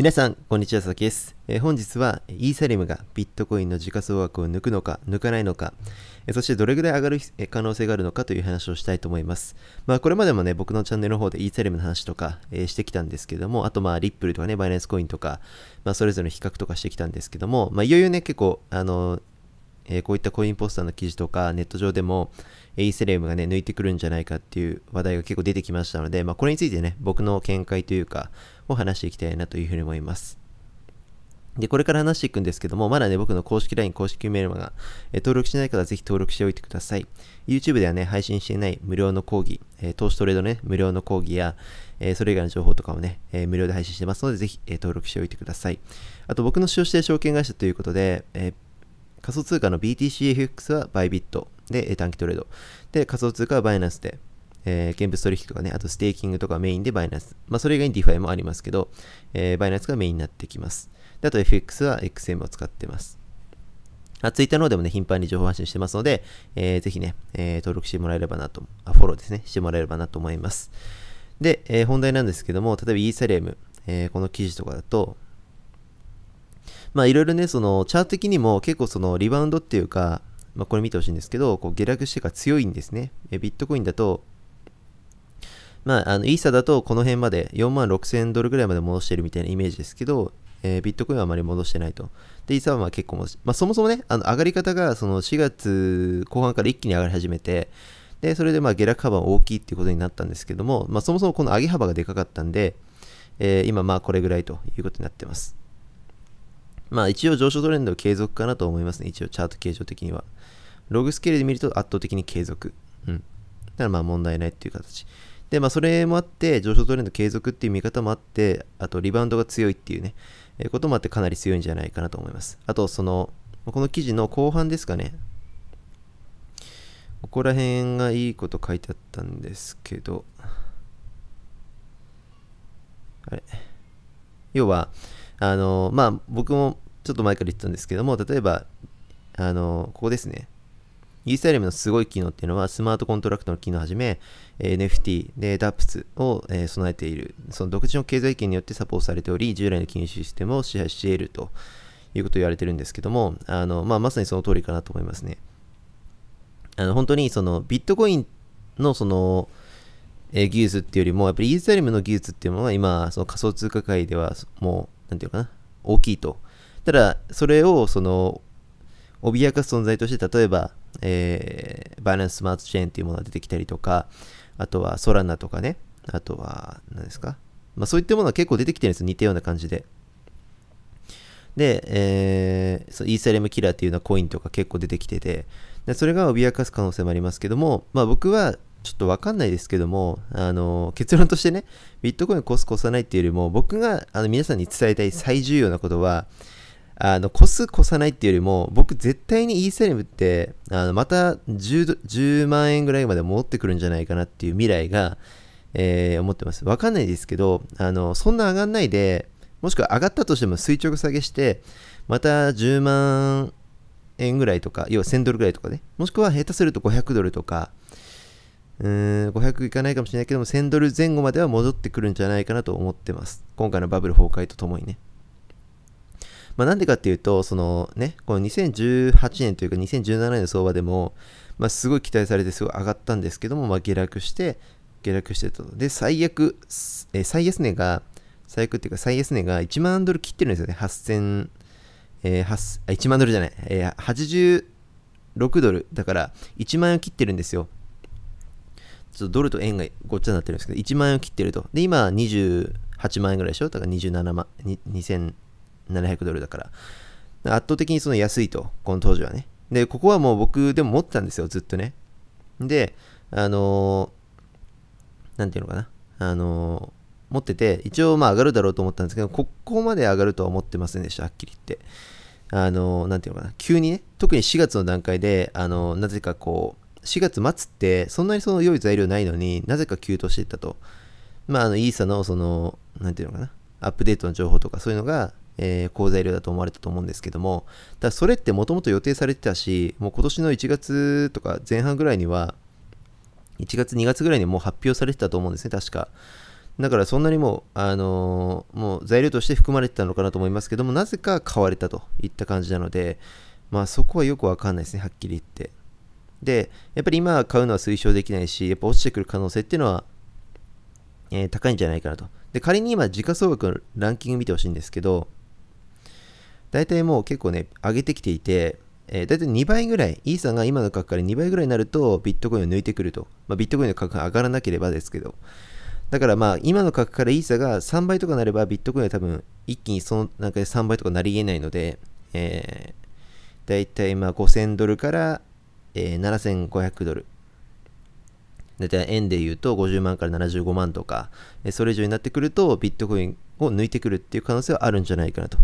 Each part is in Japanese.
皆さん、こんにちは、佐々木です。えー、本日は、イーサリムがビットコインの時価総額を抜くのか、抜かないのか、えー、そしてどれぐらい上がる可能性があるのかという話をしたいと思います。まあ、これまでもね、僕のチャンネルの方でイーサリムの話とか、えー、してきたんですけども、あとまあ、リップルとかね、バイナンスコインとか、まあ、それぞれの比較とかしてきたんですけども、まあ、いよいよね、結構、あのえこういったコインポスターの記事とかネット上でも、えイーサリアムがね、抜いてくるんじゃないかっていう話題が結構出てきましたので、まあ、これについてね、僕の見解というか、を話していきたいなというふうに思います。で、これから話していくんですけども、まだね、僕の公式 LINE、公式メールマガ、え登録してない方はぜひ登録しておいてください。YouTube ではね、配信していない無料の講義、えー、投資トレードね、無料の講義や、えー、それ以外の情報とかもね、えー、無料で配信してますので、ぜひ、え登録しておいてください。あと、僕の使用してる証券会社ということで、え仮想通貨の BTCFX はバイビットで、え短期トレード。で、仮想通貨はバイナンスで、えー、現物取引とかね、あとステーキングとかメインでバイナンス。まあ、それ以外にディファイもありますけど、えー、バイナンスがメインになってきます。で、あと FX は XM を使ってます。あ、Twitter の方でもね、頻繁に情報発信してますので、えー、ぜひね、えー、登録してもらえればなと、あ、フォローですね、してもらえればなと思います。で、えー、本題なんですけども、例えばイーサリアム、えー、この記事とかだと、まあいろいろね、そのチャート的にも結構そのリバウンドっていうか、まあ、これ見てほしいんですけど、こう下落してから強いんですね。えビットコインだと、まあ、あのイーサだとこの辺まで4万6000ドルぐらいまで戻してるみたいなイメージですけど、えー、ビットコインはあまり戻してないと。で、イーサはまあ結構戻して、まあ、そもそもね、あの上がり方がその4月後半から一気に上がり始めて、で、それでまあ下落幅は大きいっていうことになったんですけども、まあ、そもそもこの上げ幅がでかかったんで、えー、今まあこれぐらいということになってます。まあ一応上昇トレンド継続かなと思いますね。一応チャート形状的には。ログスケールで見ると圧倒的に継続。うん。だからまあ問題ないっていう形。で、まあ、それもあって、上昇トレンド継続っていう見方もあって、あと、リバウンドが強いっていうね、えー、こともあって、かなり強いんじゃないかなと思います。あと、その、この記事の後半ですかね。ここら辺がいいこと書いてあったんですけど、あれ。要は、あの、まあ、僕もちょっと前から言ってたんですけども、例えば、あの、ここですね。イーサリアムのすごい機能っていうのは、スマートコントラクトの機能をはじめ、NFT で DAPS を備えている、その独自の経済圏によってサポートされており、従来の金融システムを支配しているということを言われてるんですけども、あのまあ、まさにその通りかなと思いますね。あの本当にそのビットコインのその、え技術っていうよりも、やっぱりイーサリアムの技術っていうものは今、その仮想通貨界ではもう、なんていうかな、大きいと。ただ、それをその脅かす存在として、例えば、えー、バイナンススマートチェーンっていうものが出てきたりとか、あとはソラナとかね、あとは、何ですか。まあそういったものは結構出てきてるんですよ。似たような感じで。で、えー、そイーサリアムキラーっていうようなコインとか結構出てきてて、でそれが脅かす可能性もありますけども、まあ僕はちょっとわかんないですけども、あの、結論としてね、ビットコインをコスコさないっていうよりも、僕があの皆さんに伝えたい最重要なことは、あの、こす、こさないっていうよりも、僕絶対にイーサリアムって、あの、また 10, 10万円ぐらいまで戻ってくるんじゃないかなっていう未来が、えー、思ってます。わかんないですけど、あの、そんな上がんないで、もしくは上がったとしても垂直下げして、また10万円ぐらいとか、要は1000ドルぐらいとかね、もしくは下手すると500ドルとか、うん、500いかないかもしれないけども、1000ドル前後までは戻ってくるんじゃないかなと思ってます。今回のバブル崩壊とともにね。まあ、なんでかっていうと、そのね、この2018年というか2017年の相場でも、まあ、すごい期待されてすごい上がったんですけども、まあ、下落して、下落してと。で、最悪、え最安値が、最悪っていうか最安値が1万ドル切ってるんですよね。8000、えー、8あ1万ドルじゃない、えー、86ドル。だから1万円を切ってるんですよ。ちょっとドルと円がごっちゃになってるんですけど、1万円を切ってると。で、今28万円ぐらいでしょだから27万、2000、700ドルだから。圧倒的にその安いと、この当時はね。で、ここはもう僕でも持ってたんですよ、ずっとね。で、あのー、なんていうのかな。あのー、持ってて、一応まあ上がるだろうと思ったんですけど、ここまで上がるとは思ってませんでした、はっきり言って。あのー、なんていうのかな。急にね、特に4月の段階で、あのー、なぜかこう、4月末ってそんなにその良い材料ないのになぜか急騰していったと。まあ、あのイーサのその、なんていうのかな、アップデートの情報とかそういうのがえー、材料だと思われたと思うんですけども、ただそれってもともと予定されてたし、もう今年の1月とか前半ぐらいには、1月2月ぐらいにもう発表されてたと思うんですね、確か。だからそんなにもう、あのー、もう材料として含まれてたのかなと思いますけども、なぜか買われたといった感じなので、まあそこはよくわかんないですね、はっきり言って。で、やっぱり今買うのは推奨できないし、やっぱ落ちてくる可能性っていうのは、えー、高いんじゃないかなと。で、仮に今、時価総額のランキング見てほしいんですけど、大体もう結構ね、上げてきていて、えー、大体2倍ぐらい、イーサが今の価格から2倍ぐらいになるとビットコインを抜いてくると。まあ、ビットコインの価格が上がらなければですけど。だからまあ今の価格からイーサが3倍とかなればビットコインは多分一気にその中で3倍とかなり得ないので、えー、大体まあ5000ドルから、えー、7500ドル。大体円で言うと50万から75万とか、それ以上になってくるとビットコインを抜いてくるっていう可能性はあるんじゃないかなと。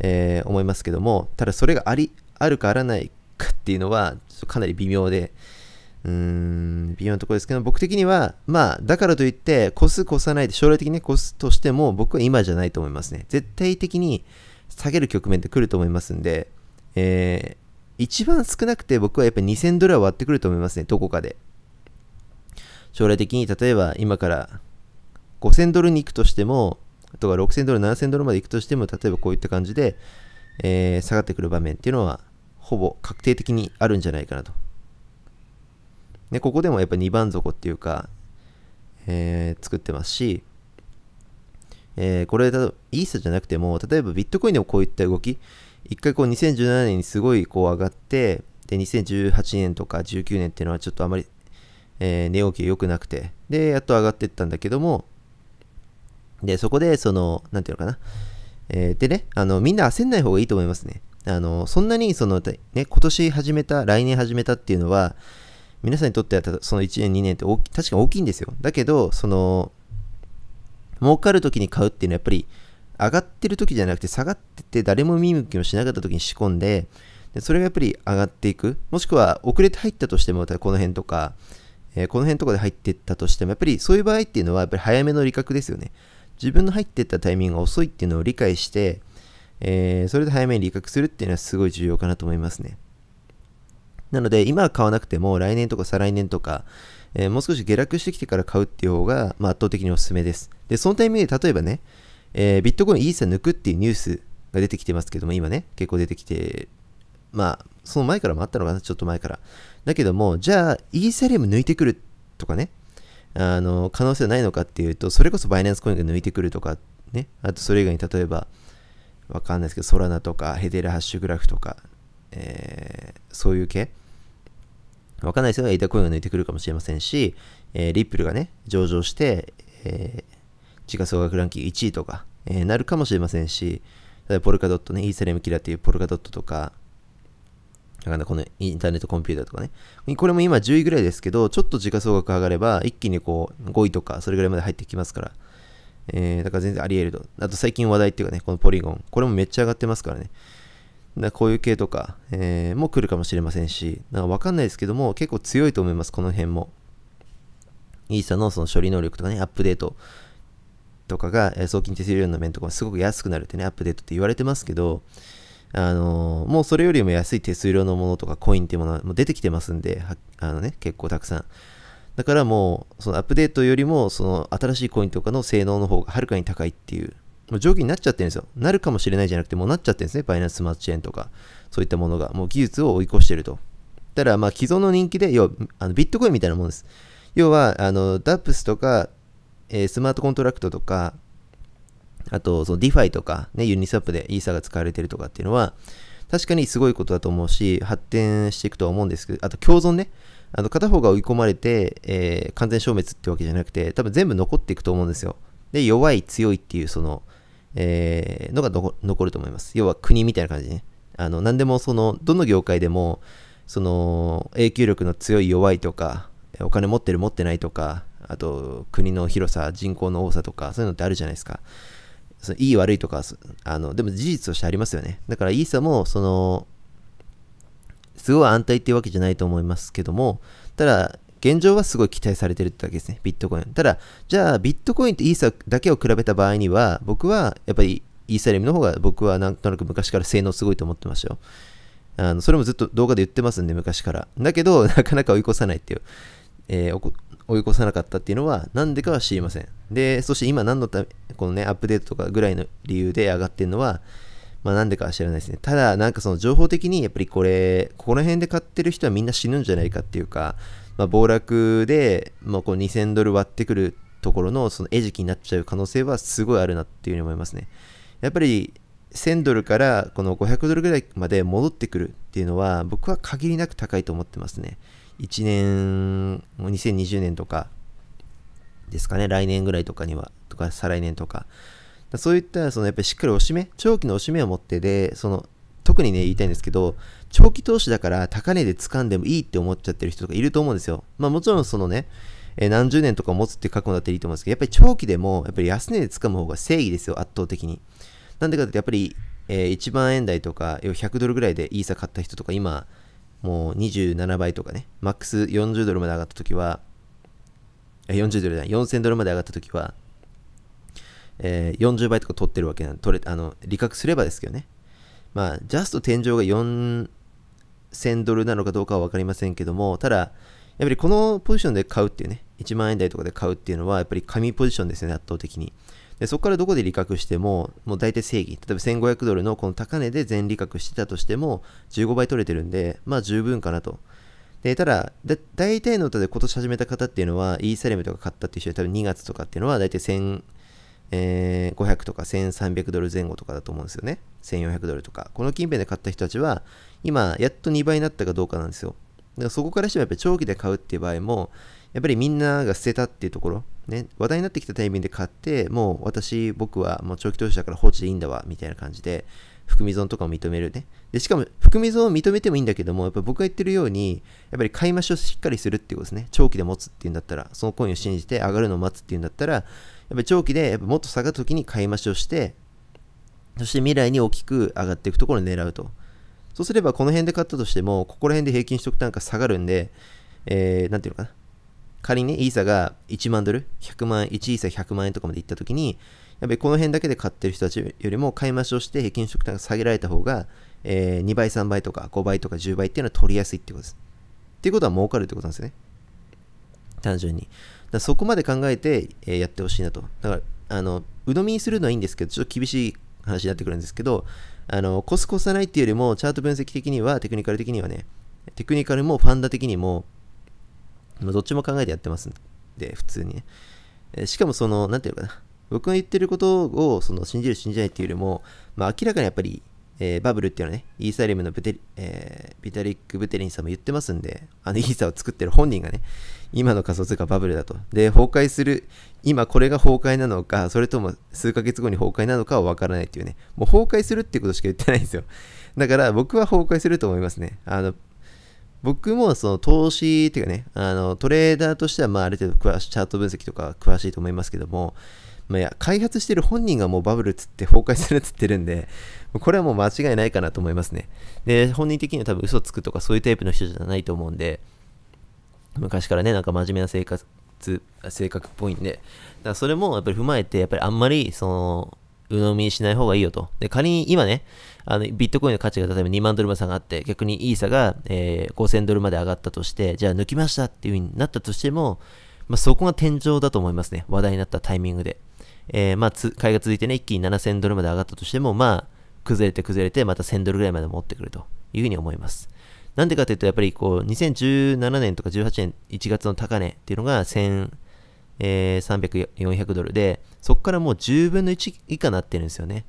えー、思いますけども、ただそれがあり、あるかあらないかっていうのは、かなり微妙で、うーん、微妙なところですけど、僕的には、まあ、だからといって、コス越さないで、将来的にコすとしても、僕は今じゃないと思いますね。絶対的に下げる局面って来ると思いますんで、えー、一番少なくて僕はやっぱり2000ドルは割ってくると思いますね、どこかで。将来的に、例えば今から5000ドルに行くとしても、とか6000ドル、7000ドルまで行くとしても、例えばこういった感じで、えー、下がってくる場面っていうのは、ほぼ確定的にあるんじゃないかなと。で、ここでもやっぱ2番底っていうか、えー、作ってますし、えー、これ、イーサじゃなくても、例えばビットコインでもこういった動き、一回こう2017年にすごいこう上がって、で、2018年とか19年っていうのはちょっとあまり、えー、値動きが良くなくて、で、やっと上がっていったんだけども、で、そこで、その、なんていうのかな。えー、でね、あの、みんな焦んない方がいいと思いますね。あの、そんなに、その、ね、今年始めた、来年始めたっていうのは、皆さんにとっては、その1年、2年って確かに大きいんですよ。だけど、その、儲かる時に買うっていうのは、やっぱり、上がってる時じゃなくて、下がってて、誰も見向きもしなかった時に仕込んで、でそれがやっぱり上がっていく。もしくは、遅れて入ったとしても、この辺とか、えー、この辺とかで入ってったとしても、やっぱりそういう場合っていうのは、やっぱり早めの利確ですよね。自分の入っていったタイミングが遅いっていうのを理解して、えー、それで早めに利確するっていうのはすごい重要かなと思いますね。なので、今は買わなくても、来年とか再来年とか、えー、もう少し下落してきてから買うっていう方が、まあ、圧倒的におすすめです。で、そのタイミングで、例えばね、えー、ビットコインイーサ抜くっていうニュースが出てきてますけども、今ね、結構出てきて、まあ、その前からもあったのかな、ちょっと前から。だけども、じゃあ、イーサリアム抜いてくるとかね、あの可能性はないのかっていうと、それこそバイナンスコインが抜いてくるとか、ね、あとそれ以外に例えば、わかんないですけど、ソラナとか、ヘデラハッシュグラフとか、えー、そういう系、わかんないですよ、エイダコインが抜いてくるかもしれませんし、えー、リップルがね、上場して、えー、時価総額ランキング1位とか、えー、なるかもしれませんし、例えばポルカドットね、イーサレムキラーっていうポルカドットとか、だからこのインターネットコンピューターとかね。これも今10位ぐらいですけど、ちょっと時価総額上がれば、一気にこう5位とかそれぐらいまで入ってきますから。えー、だから全然あり得ると。あと最近話題っていうかね、このポリゴン。これもめっちゃ上がってますからね。だこういう系とか、えー、も来るかもしれませんし、なんかわかんないですけども、結構強いと思います、この辺も。イーサのその処理能力とかね、アップデートとかが、え送金手数料の面とかすごく安くなるってね、アップデートって言われてますけど、あのー、もうそれよりも安い手数料のものとかコインっていうものはもう出てきてますんで、あのね、結構たくさん。だからもう、そのアップデートよりも、その新しいコインとかの性能の方がはるかに高いっていう、もう上下になっちゃってるんですよ。なるかもしれないじゃなくて、もうなっちゃってるんですね。バイナンススマートチェーンとか、そういったものが、もう技術を追い越してると。ただ、まあ既存の人気で、要はあのビットコインみたいなもんです。要は、あの、ダップスとか、えー、スマートコントラクトとか、あと、その DeFi とか、ね、ユニスワップでイーサが使われてるとかっていうのは、確かにすごいことだと思うし、発展していくとは思うんですけど、あと共存ね。あの片方が追い込まれて、えー、完全消滅ってわけじゃなくて、多分全部残っていくと思うんですよ。で、弱い、強いっていう、その、えー、のが残ると思います。要は国みたいな感じね。あの、何でもその、どの業界でも、その、影響力の強い弱いとか、お金持ってる持ってないとか、あと、国の広さ、人口の多さとか、そういうのってあるじゃないですか。そのいい悪いとかあの、でも事実としてありますよね。だからイーサも、その、すごい安泰っていうわけじゃないと思いますけども、ただ、現状はすごい期待されてるってだけですね、ビットコイン。ただ、じゃあ、ビットコインとイーサだけを比べた場合には、僕は、やっぱりイーサリアムの方が僕はなんとなく昔から性能すごいと思ってましたよ。あのそれもずっと動画で言ってますんで、昔から。だけど、なかなか追い越さないっていう、えー、追い越さなかったっていうのは、なんでかは知りません。で、そして今何のため、このね、アップデートとかぐらいの理由で上がってるのは、まあ何でかは知らないですね。ただ、なんかその情報的に、やっぱりこれ、ここら辺で買ってる人はみんな死ぬんじゃないかっていうか、まあ暴落で、まあこう2000ドル割ってくるところのその餌食になっちゃう可能性はすごいあるなっていうふうに思いますね。やっぱり1000ドルからこの500ドルぐらいまで戻ってくるっていうのは僕は限りなく高いと思ってますね。1年、もう2020年とかですかね、来年ぐらいとかには、とか再来年とか、かそういったそのやっぱりしっかりおしめ、長期のおしめを持ってで、その特にね、言いたいんですけど、長期投資だから高値で掴んでもいいって思っちゃってる人とかいると思うんですよ。まあもちろんそのね、えー、何十年とか持つって覚悟だっていいと思うんですけど、やっぱり長期でも、やっぱり安値で掴む方が正義ですよ、圧倒的に。なんでかってやっぱり、えー、1万円台とか、100ドルぐらいでイーサ買った人とか今、もう27倍とかね、マックス40ドルまで上がった時は、40ドルじゃない、4000ドルまで上がった時は、えー、40倍とか取ってるわけなんで、取れ、あの、利確すればですけどね。まあ、ジャスト天井が4000ドルなのかどうかは分かりませんけども、ただ、やっぱりこのポジションで買うっていうね、1万円台とかで買うっていうのは、やっぱり紙ポジションですよね、圧倒的に。でそこからどこで利確しても、もう大体正義。例えば1500ドルのこの高値で全利確してたとしても、15倍取れてるんで、まあ十分かなと。で、ただ、だ大体の歌で今年始めた方っていうのは、イーサレムとか買ったっていう人は多分2月とかっていうのは、大体1500、とか1300ドル前後とかだと思うんですよね。1400ドルとか。この近辺で買った人たちは、今、やっと2倍になったかどうかなんですよ。だからそこからしてもやっぱり長期で買うっていう場合も、やっぱりみんなが捨てたっていうところ、ね、話題になってきたタイミングで買って、もう私、僕はもう長期投資だから放置でいいんだわ、みたいな感じで、含み損とかを認めるね。で、しかも、含み損を認めてもいいんだけども、やっぱ僕が言ってるように、やっぱり買い増しをしっかりするっていうことですね。長期で持つっていうんだったら、そのコインを信じて上がるのを待つっていうんだったら、やっぱり長期でやっぱもっと下がった時に買い増しをして、そして未来に大きく上がっていくところを狙うと。そうすれば、この辺で買ったとしても、ここら辺で平均取得単価下がるんで、えー、なんていうのかな。仮にね、イーサが1万ドル、100万、1イーサ100万円とかまで行ったときに、やっぱりこの辺だけで買ってる人たちよりも買い増しをして平均食単が下げられた方が、えー、2倍、3倍とか5倍とか10倍っていうのは取りやすいってことです。っていうことは儲かるってことなんですね。単純に。だそこまで考えて、えー、やってほしいなと。だから、あの、鵜呑みにするのはいいんですけど、ちょっと厳しい話になってくるんですけど、あの、コスコスさないっていうよりも、チャート分析的には、テクニカル的にはね、テクニカルもファンダ的にも、どっちも考えてやってますんで、普通にね。しかもその、なんていうのかな。僕が言ってることをその信じる信じないっていうよりも、まあ、明らかにやっぱり、えー、バブルっていうのはね、イーサリムのブテリ、えー、ビタリック・ブテリンさんも言ってますんで、あのイーサを作ってる本人がね、今の仮想通貨バブルだと。で、崩壊する、今これが崩壊なのか、それとも数ヶ月後に崩壊なのかは分からないっていうね、もう崩壊するってことしか言ってないんですよ。だから僕は崩壊すると思いますね。あの、僕もその投資っていうかね、あのトレーダーとしてはまあある程度詳しい、チャート分析とか詳しいと思いますけども、まあ、いや開発してる本人がもうバブルつって崩壊するっつってるんで、これはもう間違いないかなと思いますね。で、本人的には多分嘘つくとかそういうタイプの人じゃないと思うんで、昔からね、なんか真面目な生活、性格っぽいんで、だからそれもやっぱり踏まえて、やっぱりあんまりその、鵜呑みしない方がいいよと。で、仮に今ね、あの、ビットコインの価値が例えば2万ドルまで下がって、逆にイーサが、えー、5000ドルまで上がったとして、じゃあ抜きましたっていう風になったとしても、まあ、そこが天井だと思いますね。話題になったタイミングで。えー、まあ、買いが続いてね、一気に7000ドルまで上がったとしても、まあ、崩れて崩れて、また1000ドルぐらいまで持ってくるというふうに思います。なんでかというと、やっぱりこう、2017年とか18年1月の高値っていうのが1300、400ドルで、そこからもう10分の1以下になってるんですよね。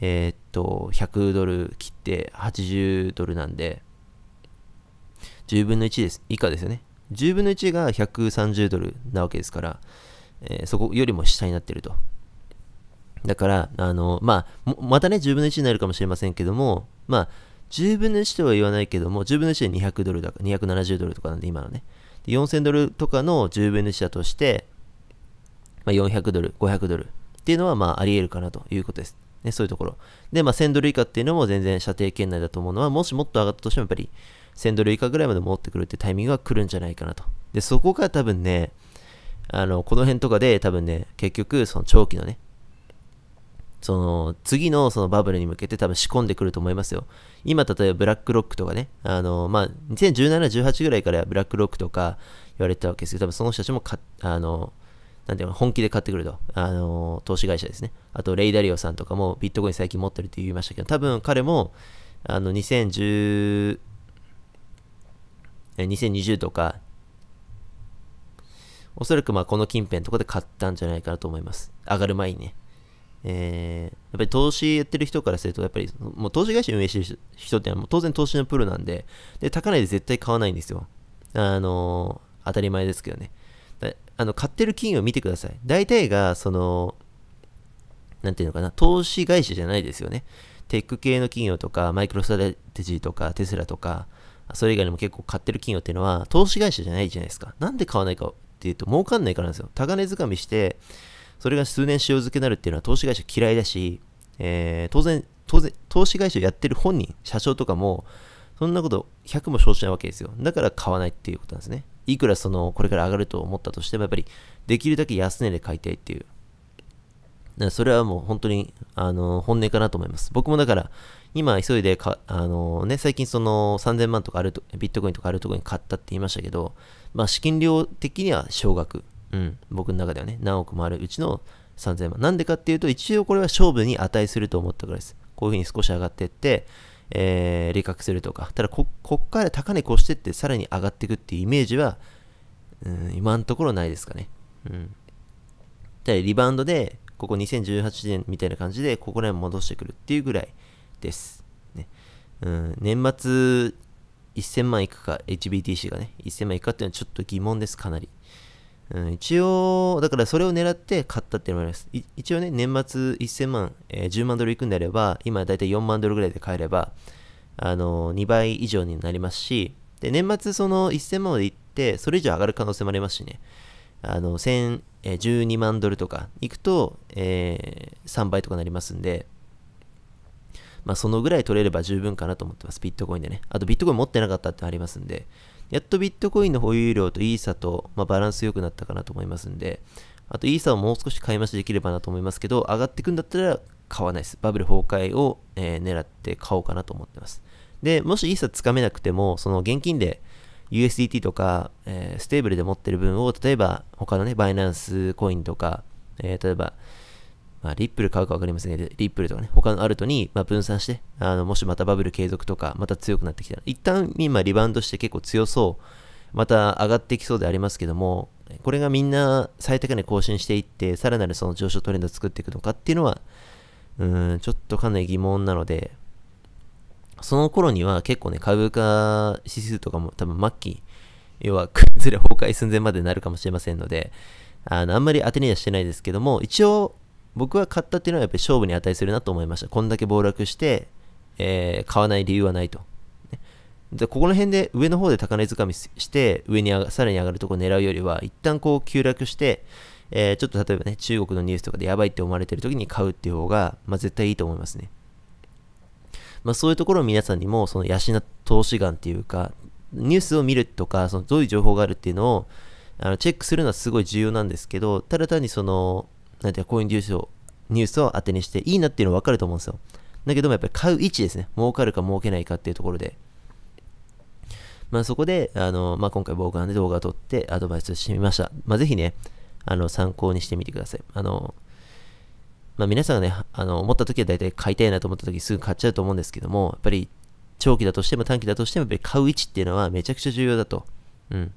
えー、っと、100ドル切って80ドルなんで、10分の1です。以下ですよね。10分の1が130ドルなわけですから、えー、そこよりも下になってると。だから、あの、まあ、またね、10分の1になるかもしれませんけども、まあ、10分の1とは言わないけども、10分の1で200ドルだから、270ドルとかなんで、今のね。4000ドルとかの10分の1だとして、まあ、400ドル、500ドルっていうのは、まあ、あり得るかなということです。ね、そういうところ。で、まあ、1000ドル以下っていうのも全然射程圏内だと思うのは、もしもっと上がったとしてもやっぱり1000ドル以下ぐらいまで戻ってくるってタイミングが来るんじゃないかなと。で、そこが多分ね、あの、この辺とかで多分ね、結局、その長期のね、その次のそのバブルに向けて多分仕込んでくると思いますよ。今、例えばブラックロックとかね、あの、まあ、2017、18ぐらいからブラックロックとか言われてたわけですけど、多分その人たちもか、あの、なんていうの、本気で買ってくると。あの、投資会社ですね。あと、レイダリオさんとかもビットコイン最近持ってるって言いましたけど、多分彼も、あの、2010、2020とか、おそらくまあこの近辺とかで買ったんじゃないかなと思います。上がる前にね。えー、やっぱり投資やってる人からすると、やっぱりもう投資会社運営してる人ってのはもう当然投資のプロなんで、で、高値で絶対買わないんですよ。あのー、当たり前ですけどね。あの、買ってる企業を見てください。大体が、その、なんていうのかな、投資会社じゃないですよね。テック系の企業とか、マイクロストラテジーとか、テスラとか、それ以外にも結構買ってる企業っていうのは、投資会社じゃないじゃないですか。なんで買わないかっていうと、儲かんないからなんですよ。高値掴みして、それが数年塩漬けになるっていうのは投資会社嫌いだし、えー、当然、当然、投資会社やってる本人、社長とかも、そんなこと100も承知なわけですよ。だから買わないっていうことなんですね。いくらそのこれから上がると思ったとしてもやっぱりできるだけ安値で買いたいっていう。だそれはもう本当にあの本音かなと思います。僕もだから今急いでか、あのね、最近その3000万とかあるとビットコインとかあるとこに買ったって言いましたけど、まあ、資金量的には少額。うん、僕の中ではね、何億もあるうちの3000万。なんでかっていうと、一応これは勝負に値すると思ったぐらいです。こういうふうに少し上がっていって、えー、利確するとか、ただこ、こっから高値越してってさらに上がっていくっていうイメージは、うん、今のところないですかね。うん。ただ、リバウンドで、ここ2018年みたいな感じで、ここら辺戻してくるっていうぐらいです。ね。うん、年末1000万いくか、HBTC がね、1000万いくかっていうのはちょっと疑問です、かなり。うん、一応、だからそれを狙って買ったっていのもあります。一応ね、年末1000万、えー、10万ドルいくんであれば、今だいたい4万ドルぐらいで買えれば、あのー、2倍以上になりますし、で、年末その1000万までいって、それ以上上がる可能性もありますしね、あの、1 0 0えー、12万ドルとかいくと、えー、3倍とかなりますんで、まあ、そのぐらい取れれば十分かなと思ってます。ビットコインでね。あと、ビットコイン持ってなかったってありますんで、やっとビットコインの保有量とイーサと、まあ、バランス良くなったかなと思いますんで、あとイーサをもう少し買い増しできればなと思いますけど、上がっていくんだったら買わないです。バブル崩壊を、えー、狙って買おうかなと思ってます。で、もしイーサつかめなくても、その現金で USDT とか、えー、ステーブルで持ってる分を、例えば他のね、バイナンスコインとか、えー、例えばまあ、リップル買うか分かりませんけど、リップルとかね、他のアルトに、まあ、分散して、あの、もしまたバブル継続とか、また強くなってきたら、一旦今リバウンドして結構強そう、また上がってきそうでありますけども、これがみんな最高値更新していって、さらなるその上昇トレンドを作っていくのかっていうのは、うん、ちょっとかなり疑問なので、その頃には結構ね、株価指数とかも多分末期、要は崩れ崩壊寸前までなるかもしれませんので、あの、あんまり当てにはしてないですけども、一応、僕は買ったっていうのはやっぱり勝負に値するなと思いました。こんだけ暴落して、えー、買わない理由はないと。でここの辺で上の方で高値掴みして、上に上がさらに上がるとこ狙うよりは、一旦こう急落して、えー、ちょっと例えばね、中国のニュースとかでやばいって思われてる時に買うっていう方が、まあ、絶対いいと思いますね。まあ、そういうところを皆さんにも、その養投資眼っていうか、ニュースを見るとか、そのどういう情報があるっていうのを、あのチェックするのはすごい重要なんですけど、ただ単にその、なんてこういうニュースを、ニュースを当てにしていいなっていうのはわかると思うんですよ。だけどもやっぱり買う位置ですね。儲かるか儲けないかっていうところで。まあそこで、あの、まあ今回僕なね、で動画を撮ってアドバイスしてみました。まあぜひね、あの、参考にしてみてください。あの、まあ皆さんがね、あの、思った時は大体買いたいなと思った時すぐ買っちゃうと思うんですけども、やっぱり長期だとしても短期だとしてもやっぱり買う位置っていうのはめちゃくちゃ重要だと。うん。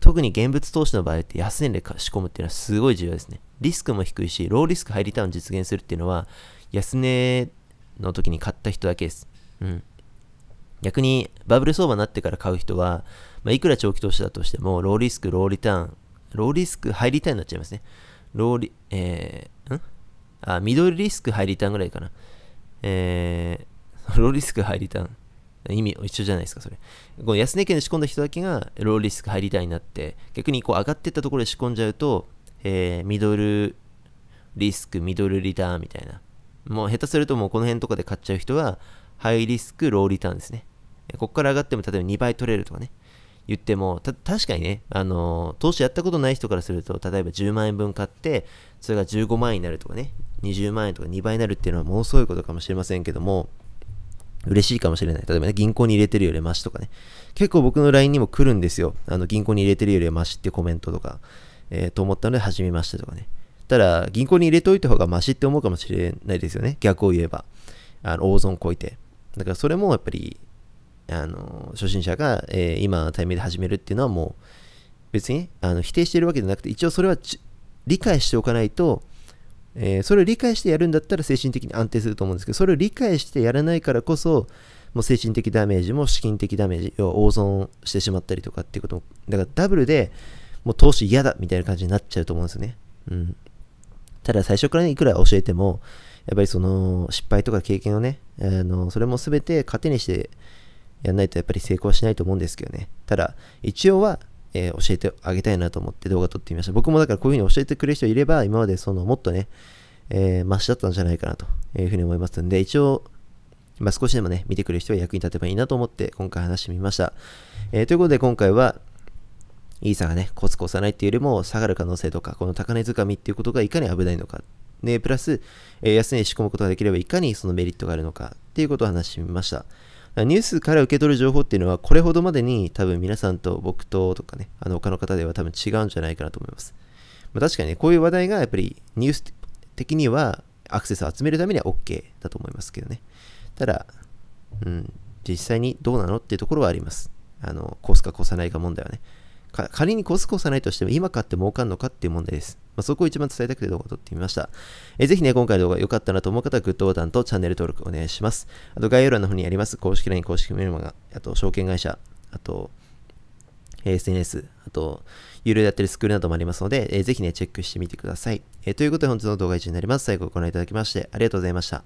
特に現物投資の場合って安値で仕込むっていうのはすごい重要ですね。リスクも低いし、ローリスクハイリターンを実現するっていうのは、安値の時に買った人だけです。うん。逆に、バブル相場になってから買う人は、まあ、いくら長期投資だとしても、ローリスク、ローリターン、ローリスク、ハイリターンになっちゃいますね。ローリ、えー、んあ、ミドルリスク、ハイリターンぐらいかな。えー、ローリスク、ハイリターン。意味一緒じゃないですか、それ。この安値圏で仕込んだ人だけがローリスクハイリターンになって、逆にこう上がっていったところで仕込んじゃうと、えー、ミドルリスク、ミドルリターンみたいな。もう下手するともうこの辺とかで買っちゃう人は、ハイリスク、ローリターンですね。ここから上がっても例えば2倍取れるとかね、言っても、た、確かにね、あのー、投資やったことない人からすると、例えば10万円分買って、それが15万円になるとかね、20万円とか2倍になるっていうのはものすごいことかもしれませんけども、嬉しいかもしれない。例えばね、銀行に入れてるよりマシとかね。結構僕の LINE にも来るんですよ。あの、銀行に入れてるよりマシってコメントとか。えー、と思ったので始めましたとかね。ただ、銀行に入れといた方がマシって思うかもしれないですよね。逆を言えば。あの、大損こいて。だからそれもやっぱり、あの、初心者が、えー、今のタイミングで始めるっていうのはもう、別にあの否定してるわけじゃなくて、一応それは理解しておかないと、えー、それを理解してやるんだったら精神的に安定すると思うんですけど、それを理解してやらないからこそ、もう精神的ダメージも資金的ダメージ、要は大損してしまったりとかっていうことも、だからダブルで、もう投資嫌だみたいな感じになっちゃうと思うんですよね。うん。ただ最初からね、いくら教えても、やっぱりその失敗とか経験をね、あの、それも全て糧にしてやんないとやっぱり成功はしないと思うんですけどね。ただ、一応は、えー、教えてあげたいなと思って動画撮ってみました。僕もだからこういう風に教えてくれる人いれば、今までそのもっとね、えー、マシだったんじゃないかなというふうに思いますんで、一応、まあ、少しでもね、見てくれる人は役に立てばいいなと思って今回話してみました。えー、ということで今回は、イーサがね、コツコツないっていうよりも下がる可能性とか、この高値掴みっていうことがいかに危ないのか、ね、プラス、えー、安値に仕込むことができればいかにそのメリットがあるのかっていうことを話しました。ニュースから受け取る情報っていうのは、これほどまでに多分皆さんと僕ととかね、あの他の方では多分違うんじゃないかなと思います。まあ、確かにね、こういう話題がやっぱりニュース的にはアクセスを集めるためには OK だと思いますけどね。ただ、うん、実際にどうなのっていうところはあります。あの、コスか越さないか問題はね。仮にコスコさないとしても今買って儲かんのかっていう問題です。まあ、そこを一番伝えたくて動画を撮ってみました。えー、ぜひね、今回の動画良かったなと思う方はグッドボタンとチャンネル登録お願いします。あと概要欄の方にあります公式 LINE、公式メルマガ、あと証券会社、あと SNS、あと、有料でやってるスクールなどもありますので、えー、ぜひね、チェックしてみてください。えー、ということで本日の動画以上になります。最後ご覧いただきましてありがとうございました。